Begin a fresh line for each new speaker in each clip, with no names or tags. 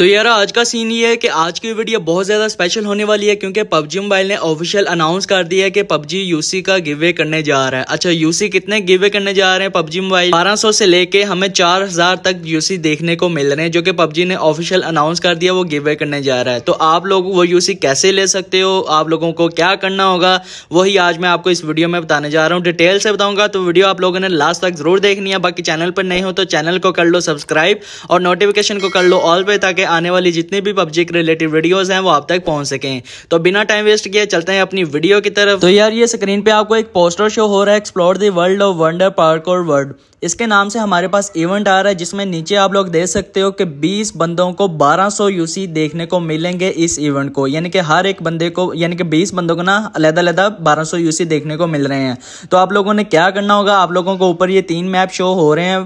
तो यार आज का सीन ये है कि आज की वीडियो बहुत ज़्यादा स्पेशल होने वाली है क्योंकि पबजी मोबाइल ने ऑफिशियल अनाउंस कर दिया है कि पबजी यूसी का गिवे करने जा रहा है अच्छा यूसी कितने गिवे करने जा रहे हैं पबजी मोबाइल 1200 से लेके हमें 4000 तक यूसी देखने को मिल रहे हैं जो कि पबजी ने ऑफिशियल अनाउंस कर दिया वो गिवे करने जा रहा है तो आप लोग वो यूसी कैसे ले सकते हो आप लोगों को क्या करना होगा वही आज मैं आपको इस वीडियो में बताने जा रहा हूँ डिटेल से बताऊंगा तो वीडियो आप लोगों ने लास्ट तक जरूर देखनी है बाकी चैनल पर नहीं हो तो चैनल को कर लो सब्सक्राइब और नोटिफिकेशन को कर लो ऑल पे ताकि आने वाली जितनी भी पबजी के रिलेटेड वीडियोज हैं वो आप तक पहुंच सकें तो बिना टाइम वेस्ट किए चलते हैं अपनी वीडियो की तरफ तो यार ये स्क्रीन पे आपको एक पोस्टर शो हो रहा है explore the world of wonder park और वर्ल्ड इसके नाम से हमारे पास इवेंट आ रहा है जिसमें नीचे आप लोग देख सकते हो कि 20 बंदों को 1200 यूसी देखने को मिलेंगे इस इवेंट को यानी कि हर एक बंदे को यानी कि 20 बंदों को ना अलग अलग 1200 यूसी देखने को मिल रहे हैं तो आप लोगों ने क्या करना होगा आप लोगों को ऊपर ये तीन मैप शो हो रहे हैं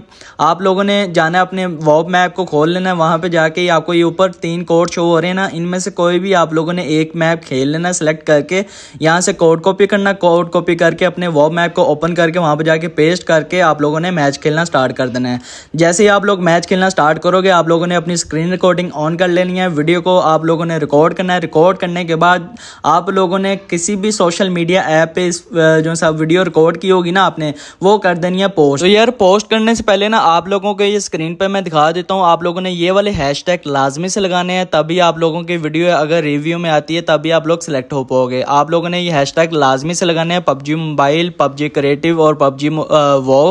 आप लोगों ने जाना है अपने वॉब मैप को खोल लेना है वहाँ पर जाके आपको ये ऊपर तीन कोड शो हो रहे हैं ना इनमें से कोई भी आप लोगों ने एक मैप खेल लेना सेलेक्ट करके यहाँ से कोड कॉपी करना कोड कॉपी करके अपने वॉब मैप को ओपन करके वहाँ पर जाके पेस्ट करके आप लोगों ने मैच खेलना स्टार्ट कर देना है जैसे ही आप लोग मैच खेलना स्टार्ट करोगे आप लोगों ने अपनी स्क्रीन रिकॉर्डिंग ऑन कर लेनी है वीडियो को आप लोगों ने रिकॉर्ड करना है रिकॉर्ड करने के बाद आप लोगों ने किसी भी सोशल मीडिया ऐप पे इस जो सा वीडियो रिकॉर्ड की होगी ना आपने वो कर देनी है पोस्ट तो यार पोस्ट करने से पहले ना आप लोगों के ये स्क्रीन पर मैं दिखा देता हूँ आप लोगों ने ये वाले हैश लाजमी से लगाने हैं तभी आप लोगों की वीडियो अगर रिव्यू में आती है तभी आप लोग सिलेक्ट हो पाओगे आप लोगों ने ये हैश लाजमी से लगाने हैं पबजी मोबाइल पबजी क्रिएटिव और पबजी वो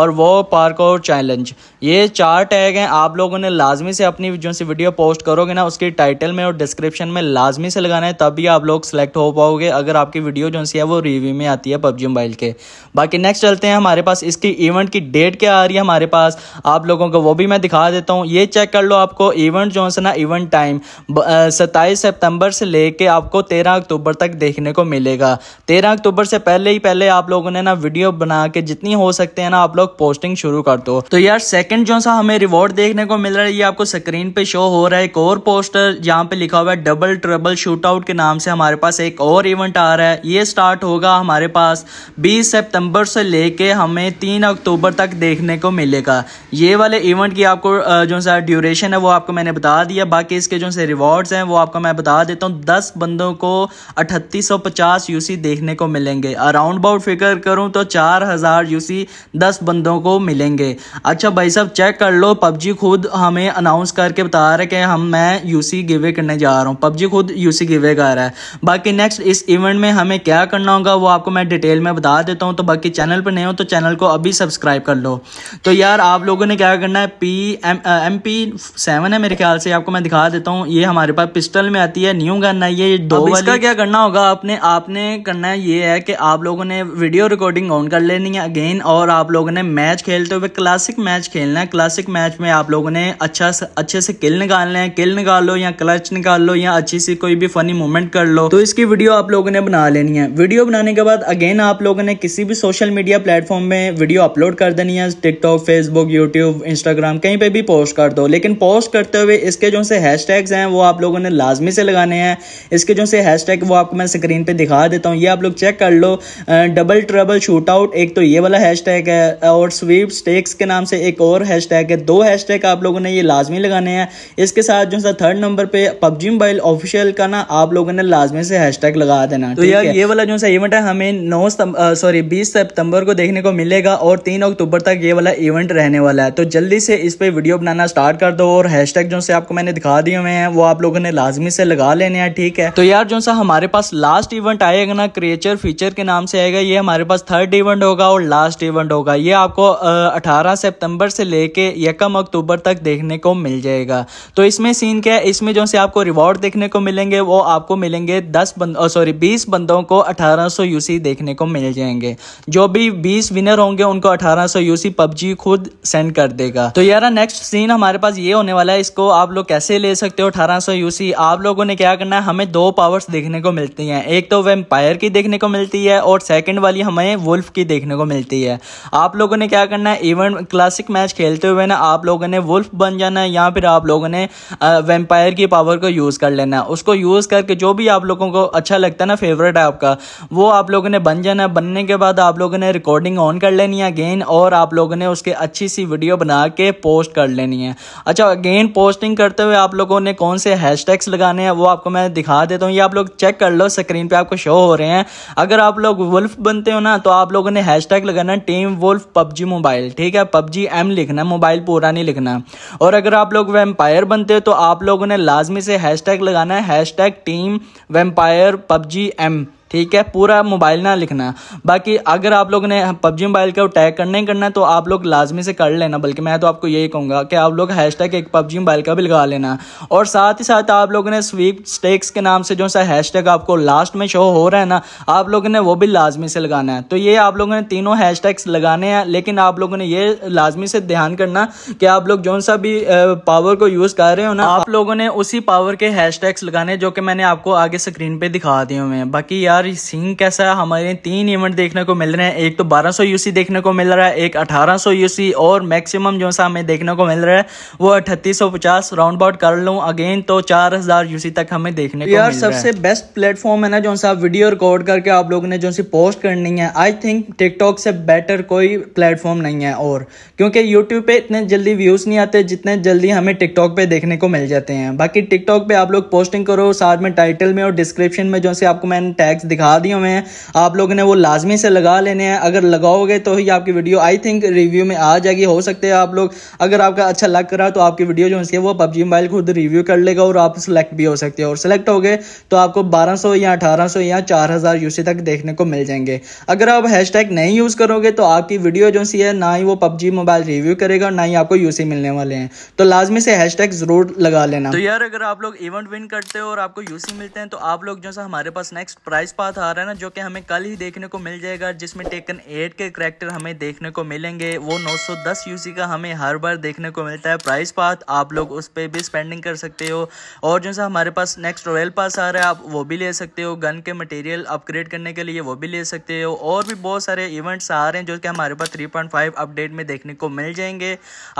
और वो पार्क और चैलेंज ये चार टैग हैं आप लोगों ने लाजमी से अपनी जो सी वीडियो पोस्ट करोगे ना उसके टाइटल में और डिस्क्रिप्शन में लाजमी से लगाना है तभी आप लोग सेलेक्ट हो पाओगे अगर आपकी वीडियो जो सी है वो रिव्यू में आती है पबजी मोबाइल के बाकी नेक्स्ट चलते हैं हमारे पास इसकी इवेंट की डेट क्या आ रही है हमारे पास आप लोगों को वो भी मैं दिखा देता हूँ ये चेक कर लो आपको इवेंट जो है ना इवेंट टाइम सत्ताईस सितंबर से लेके आपको तेरह अक्टूबर तक देखने को मिलेगा तेरह अक्टूबर से पहले ही पहले आप लोगों ने ना वीडियो बना के जितनी हो सकते हैं ना आप लोग पोस्टिंग शुरू कर दो तो यार सेकंड जो सा हमें रिवॉर्ड देखने को मिल रहा है ये आपको स्क्रीन पे शो हो रहा है एक और पोस्टर जहाँ पे लिखा हुआ है डबल ट्रबल शूट आउट के नाम से हमारे पास एक और इवेंट आ रहा है ये स्टार्ट होगा हमारे पास बीस सेप्टेम्बर से लेके हमें तीन अक्टूबर तक देखने को मिलेगा ये वाले इवेंट की आपको जो सा ड्यूरेशन है वो आपको मैंने बता दिया बाकी इसके जो से रिवॉर्ड्स हैं वो आपको मैं बता देता हूँ दस बंदों को अठतीस सौ पचास यूसी देखने को मिलेंगे अराउंड अबाउट फिगर करूँ तो चार हज़ार यूसी दस बंदों को मिलेंगे अच्छा भाई साहब चेक कर लो पबजी खुद हमें अनाउंस करके बता रहे कि हम मैं यूसी गिवे करने जा रहा हूँ पबजी खुद यूसी गिवे कर रहा है बाकी नेक्स्ट इस इवेंट में हमें क्या करना होगा वो आपको मैं डिटेल में बता देता हूँ तो बाकी चैनल पर नहीं हो तो चैनल को अभी सब्सक्राइब कर लो तो यार आप लोगों ने क्या करना है P M M P seven है मेरे ख्याल से आपको मैं दिखा देता हूँ ये हमारे पास पिस्टल में आती है न्यू गन है ये दो इसका क्या करना होगा आपने आपने करना है ये है कि आप लोगों ने वीडियो रिकॉर्डिंग ऑन कर लेनी है अगेन और आप लोगों ने मैच मैच खेलते हुए क्लासिक मैच खेलना है क्लासिक मैच में आप लोगों ने अच्छा से अच्छे से किल निकालना है किल निकाल लो या क्लच निकाल लो या अच्छी सी कोई भी फनी मूवमेंट कर लो तो इसकी वीडियो आप लोगों ने बना लेनी है वीडियो बनाने के बाद अगेन आप लोगों ने किसी भी सोशल मीडिया प्लेटफॉर्म में वीडियो अपलोड कर देनी है टिकटॉक फेसबुक यूट्यूब इंस्टाग्राम कहीं पर भी पोस्ट कर दो लेकिन पोस्ट करते हुए इसके जो से हैश हैं वो आप लोगों ने लाजमी से लगाने हैं इसके जो से हैश वो आपको मैं स्क्रीन पर दिखा देता हूँ ये आप लोग चेक कर लो डबल ट्रबल शूट आउट एक तो ये वाला हैश है और स्वीप स्टेक्स के नाम से एक और हैशटैग है दो हैशटैग आप लोगों ने ये लाजमी लगाने हैं इसके साथ जो सा थर्ड नंबर पे पबजी मोबाइल ऑफिशियल का ना आप लोगों ने लाजमी से हैशटैग लगा देना तो यार ये वाला जो सा इवेंट है हमें नौ सॉरी बीस सितंबर को देखने को मिलेगा और तीन अक्टूबर तक ये वाला इवेंट रहने वाला है तो जल्दी से इस पर वीडियो बनाना स्टार्ट कर दो और हैश जो से आपको मैंने दिखा दिए हुए हैं वो आप लोगों ने लाजमी से लगा लेने हैं ठीक है तो यार जो सा हमारे पास लास्ट इवेंट आएगा ना क्रिएचर फीचर के नाम से आएगा ये हमारे पास थर्ड इवेंट होगा और लास्ट इवेंट होगा ये आपको आपको अठारह सितंबर से लेके यकम अक्टूबर तक देखने को मिल जाएगा तो इसमें सीन क्या है इसमें जो से आपको रिवॉर्ड देखने को मिलेंगे वो आपको मिलेंगे दस बंद सॉरी बीस बंदों को अठारह सौ यूसी देखने को मिल जाएंगे जो भी बीस विनर होंगे उनको अठारह सौ यूसी पबजी खुद सेंड कर देगा तो यार नेक्स्ट सीन हमारे पास ये होने वाला है इसको आप लोग कैसे ले सकते हो अठारह सौ यूसी आप लोगों ने क्या करना है हमें दो पावर्स देखने को मिलती हैं एक तो वेम्पायर की देखने को मिलती है और सेकेंड वाली हमें वुल्फ की देखने को मिलती है आप लोगों ने क्या करना है इवन क्लासिक मैच खेलते हुए ना आप लोगों ने वुल्फ बन जाना है या फिर आप लोगों ने वेम्पायर की पावर को यूज़ कर लेना है उसको यूज़ करके जो भी आप लोगों को अच्छा लगता है ना फेवरेट है आपका वो आप लोगों ने बन जाना है बनने के बाद आप लोगों ने रिकॉर्डिंग ऑन कर लेनी है अगेन और आप लोगों ने उसके अच्छी सी वीडियो बना के पोस्ट कर लेनी है अच्छा अगेन पोस्टिंग करते हुए आप लोगों ने कौन से हैशटैग्स लगाने हैं वो आपको मैं दिखा देता हूँ ये आप लोग चेक कर लो स्क्रीन पे आपको शो हो रहे हैं अगर आप लोग वुल्फ बनते हो ना तो आप लोगों ने हैश लगाना team wolf PUBG PUBG mobile ठीक है पबजी एम लिखना मोबाइल पूरा नहीं लिखना और अगर आप लोग वेम्पायर बनते हो तो आप लोगों ने लाजमी से हैश लगाना है tag team vampire PUBG M ठीक है पूरा मोबाइल ना लिखना बाकी अगर आप लोग ने पबजी मोबाइल का टैग करना ही करना है तो आप लोग लाजमी से कर लेना बल्कि मैं तो आपको यही कहूँगा कि आप लोग हैश टैग एक पबजी मोबाइल का भी लगा लेना और साथ ही साथ आप लोगों ने स्वीप स्टेक्स के नाम से जो सा हैश टैग आपको लास्ट में शो हो रहा है ना आप लोगों ने वो भी लाजमी से लगाना है तो ये आप लोगों ने तीनों हैश टैग्स लगाने हैं लेकिन आप लोगों ने ये लाजमी से ध्यान करना कि आप लोग जो सा भी पावर को यूज़ कर रहे हो ना आप लोगों ने उसी पावर के हैश टैग्स लगाने जो कि मैंने आपको आगे स्क्रीन पर दिखा दिए हुए हैं बाकी यार यार सिंह कैसा है हमारे तीन इवेंट देखने को मिल रहे हैं एक तो 1200 सौ यूसी देखने को मिल रहा है एक 1800 सौ यूसी और मैक्सिमम जो सा हमें देखने को मिल रहा है वो 3850 राउंड अबाउट कर लूँ अगेन तो 4000 यूसी तक हमें देखने को यार मिल रहा है सबसे बेस्ट प्लेटफॉर्म है ना जो सा वीडियो रिकॉर्ड करके आप लोगों ने जो सी पोस्ट करनी है आई थिंक टिकटॉक से बेटर कोई प्लेटफॉर्म नहीं है और क्योंकि यूट्यूब पे इतने जल्दी व्यूज़ नहीं आते जितने जल्दी हमें टिकटॉक पे देखने को मिल जाते हैं बाकी टिकटॉक पे आप लोग पोस्टिंग करो साथ में टाइटल में और डिस्क्रिप्शन में जो आपको मैंने टैग्स दिखा दिए हुए हैं आप लोगों ने वो लाजमी से लगा लेने हैं अगर लगाओगे तो ही आपकी वीडियो आई थिंक रिव्यू में आ जाएगी हो सकते हैं आप लोग अगर आपका अच्छा लग रहा है तो आपकी वीडियो जो है वो पबजी मोबाइल खुद रिव्यू कर लेगा और आप सेलेक्ट भी हो सकते हैं और सेलेक्ट हो गए तो आपको 1200 या 1800 या 4000 यूसी तक देखने को मिल जाएंगे अगर आप हैशटैग नहीं यूज़ करोगे तो आपकी वीडियो जो सी है ना ही वो पबजी मोबाइल रिव्यू करेगा ना ही आपको यूसी मिलने वाले हैं तो लाजमी से हैशटैग ज़रूर लगा लेना तो यार अगर आप लोग इवेंट विन करते हो और आपको यूसी मिलते हैं तो आप लोग जो सा हमारे पास नेक्स्ट प्राइस पास आ रहा है ना जो कि हमें कल ही देखने को मिल जाएगा जिसमें टेकन एट के करेक्टर हमें देखने को मिलेंगे वो 910 यूसी का हमें हर बार देखने को मिलता है प्राइस पाथ आप लोग उस पर भी स्पेंडिंग कर सकते हो और जैसा हमारे पास नेक्स्ट रॉयल पास आ रहा है आप वो भी ले सकते हो गन के मटेरियल अपग्रेड करने के लिए वो भी ले सकते हो और भी बहुत सारे इवेंट्स आ रहे हैं जो कि हमारे पास थ्री अपडेट में देखने को मिल जाएंगे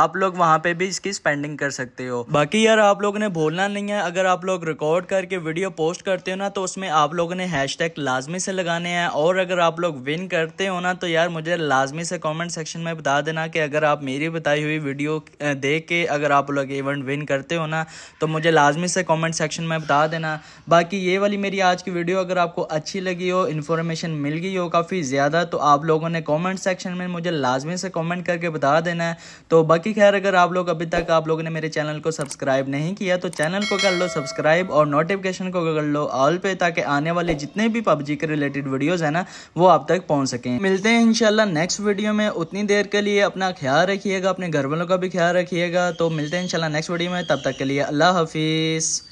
आप लोग वहाँ पर भी इसकी स्पेंडिंग कर सकते हो बाकी यार आप लोगों ने भूलना नहीं है अगर आप लोग रिकॉर्ड करके वीडियो पोस्ट करते हो ना तो उसमें आप लोगों ने हैश टैग लाजमी से लगाने हैं और अगर आप लोग विन करते हो ना तो यार मुझे लाजमी से कमेंट सेक्शन में बता देना कि अगर आप मेरी बताई हुई वीडियो देख के अगर आप लोग इवेंट विन करते हो ना तो मुझे लाजमी से कमेंट सेक्शन में बता देना बाकी ये वाली मेरी आज की वीडियो अगर आपको अच्छी लगी हो इन्फॉर्मेशन मिल गई हो काफ़ी ज़्यादा तो आप लोगों ने कॉमेंट सेक्शन में मुझे लाजमी से कॉमेंट करके बता देना है तो बाकी खैर अगर आप लोग अभी तक आप लोगों ने मेरे चैनल को सब्सक्राइब नहीं किया तो चैनल को कर लो सब्सक्राइब और नोटिफिकेशन को कर लो ऑल पे ताकि आने वाले जितने भी भी पबजी के रिलेटेड वीडियोज़ है ना वो आप तक पहुंच सके मिलते हैं इनशाला नेक्स्ट वीडियो में उतनी देर के लिए अपना ख्याल रखिएगा अपने घर वालों का भी ख्याल रखिएगा तो मिलते हैं इनशाला नेक्स्ट वीडियो में तब तक के लिए अल्लाह हाफिज़